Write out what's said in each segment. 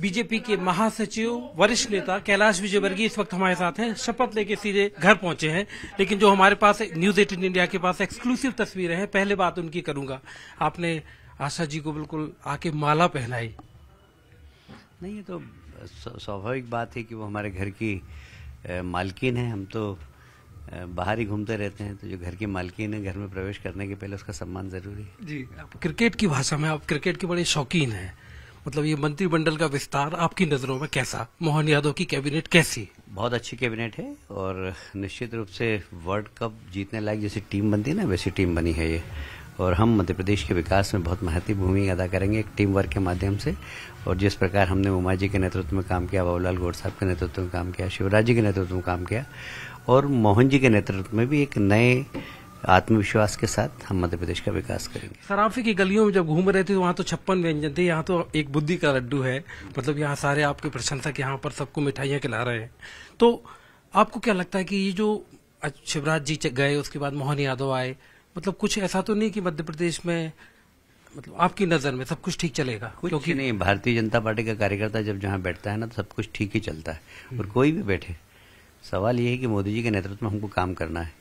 BJP के महासचिव वरिष्ठ नेता कैलाश विजयवर्गीय इस वक्त हमारे साथ हैं शपथ लेके सीधे घर पहुंचे हैं लेकिन जो हमारे पास न्यूज एटीन इंडिया के पास एक्सक्लूसिव तस्वीरें हैं पहले बात उनकी करूंगा आपने आशा जी को बिल्कुल आके माला पहनाई नहीं ये तो स्वाभाविक बात है कि वो हमारे घर की मालकिन है हम तो बाहर ही घूमते रहते हैं तो जो घर की मालकिन है घर में प्रवेश करने के पहले उसका सम्मान जरूरी है जी आप क्रिकेट की भाषा में आप क्रिकेट के बड़े शौकीन हैं मतलब ये मंत्रिमंडल का विस्तार आपकी नजरों में कैसा मोहन यादव की कैबिनेट कैसी बहुत अच्छी कैबिनेट है और निश्चित रूप से वर्ल्ड कप जीतने लायक जैसी टीम बनती है ना वैसी टीम बनी है ये और हम मध्य प्रदेश के विकास में बहुत महत्वपूर्ण भूमिका अदा करेंगे एक टीम वर्क के माध्यम से और जिस प्रकार हमने उमा जी के नेतृत्व में काम किया बाबूलाल गौर साहब के नेतृत्व में काम किया शिवराज जी के नेतृत्व में काम किया और मोहन जी के नेतृत्व में भी एक नए आत्मविश्वास के साथ हम मध्य प्रदेश का विकास करेंगे सराफी की गलियों में जब घूम रहे थे तो वहाँ तो छप्पन व्यंजन थे यहाँ तो एक बुद्धि का लड्डू है मतलब यहाँ सारे आपके प्रशंसक यहाँ पर सबको मिठाइयाँ खिला रहे हैं तो आपको क्या लगता है कि ये जो शिवराज जी गए उसके बाद मोहन यादव आए मतलब कुछ ऐसा तो नहीं कि मध्य प्रदेश में मतलब आपकी नजर में सब कुछ ठीक चलेगा कुछ क्योंकि नहीं भारतीय जनता पार्टी का कार्यकर्ता जब जहाँ बैठता है ना तो सब कुछ ठीक ही चलता है और हम्म। कोई भी बैठे सवाल ये है कि मोदी जी के नेतृत्व में हमको काम करना है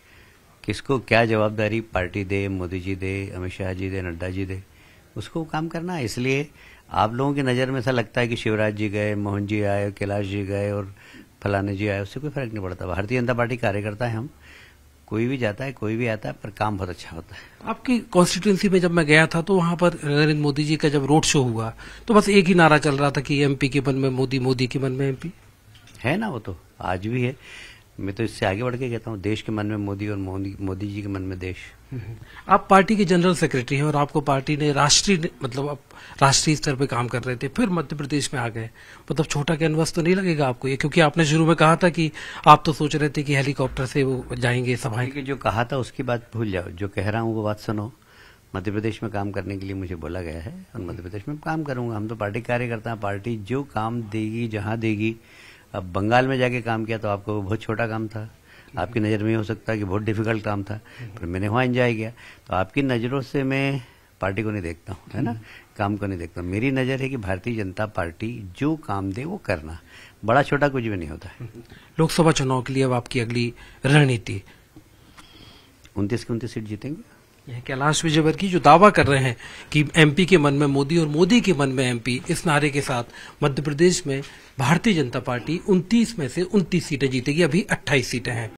किसको क्या जवाबदारी पार्टी दे मोदी जी दे अमित शाह जी दे नड्डा जी दे उसको काम करना है इसलिए आप लोगों की नज़र में ऐसा लगता है कि शिवराज जी गए मोहन जी आए कैलाश जी गए और फलाने जी आए उससे कोई फर्क नहीं पड़ता भारतीय जनता पार्टी कार्यकर्ता है हम कोई भी जाता है कोई भी आता है पर काम बहुत अच्छा होता है आपकी कॉन्स्टिट्यूंसी में जब मैं गया था तो वहां पर नरेंद्र मोदी जी का जब रोड शो हुआ तो बस एक ही नारा चल रहा था कि एमपी के मन में मोदी मोदी के मन में एमपी है ना वो तो आज भी है मैं तो इससे आगे बढ़ के कहता हूँ देश के मन में मोदी और मोदी जी के मन में देश हम्म। आप पार्टी के जनरल सेक्रेटरी हैं और आपको पार्टी ने राष्ट्रीय मतलब आप राष्ट्रीय स्तर पे काम कर रहे थे फिर मध्य प्रदेश में आ गए मतलब छोटा कैनवास तो नहीं लगेगा आपको ये क्योंकि आपने शुरू में कहा था कि आप तो सोच रहे थे कि हेलीकॉप्टर से वो जाएंगे सभाएं जो कहा था उसकी बात भूल जाओ जो कह रहा हूँ वो बात सुनो मध्य प्रदेश में काम करने के लिए मुझे बोला गया है और मध्य प्रदेश में काम करूंगा हम तो पार्टी कार्यकर्ता पार्टी जो काम देगी जहाँ देगी अब बंगाल में जाके काम किया तो आपको बहुत छोटा काम था आपकी नज़र में हो सकता है कि बहुत डिफिकल्ट काम था पर मैंने वहाँ इंजॉय किया तो आपकी नज़रों से मैं पार्टी को नहीं देखता हूँ है ना काम को नहीं देखता मेरी नज़र है कि भारतीय जनता पार्टी जो काम दे वो करना बड़ा छोटा कुछ भी नहीं होता है लोकसभा चुनाव के लिए अब आपकी अगली रणनीति उनतीस की उनतीस सीट जीतेंगे यह कैलाश विजयवर्गीय जो दावा कर रहे हैं कि एमपी के मन में मोदी और मोदी के मन में एमपी इस नारे के साथ मध्य प्रदेश में भारतीय जनता पार्टी 29 में से 29 सीटें जीतेगी अभी 28 सीटें हैं